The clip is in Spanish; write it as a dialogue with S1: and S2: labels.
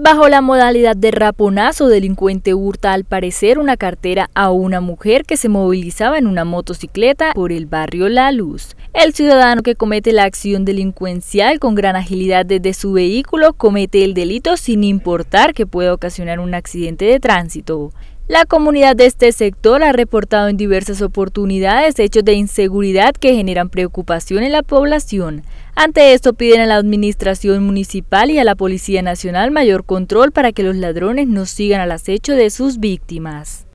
S1: Bajo la modalidad de raponazo, delincuente hurta al parecer una cartera a una mujer que se movilizaba en una motocicleta por el barrio La Luz. El ciudadano que comete la acción delincuencial con gran agilidad desde su vehículo comete el delito sin importar que pueda ocasionar un accidente de tránsito. La comunidad de este sector ha reportado en diversas oportunidades hechos de inseguridad que generan preocupación en la población. Ante esto piden a la administración municipal y a la Policía Nacional mayor control para que los ladrones no sigan al acecho de sus víctimas.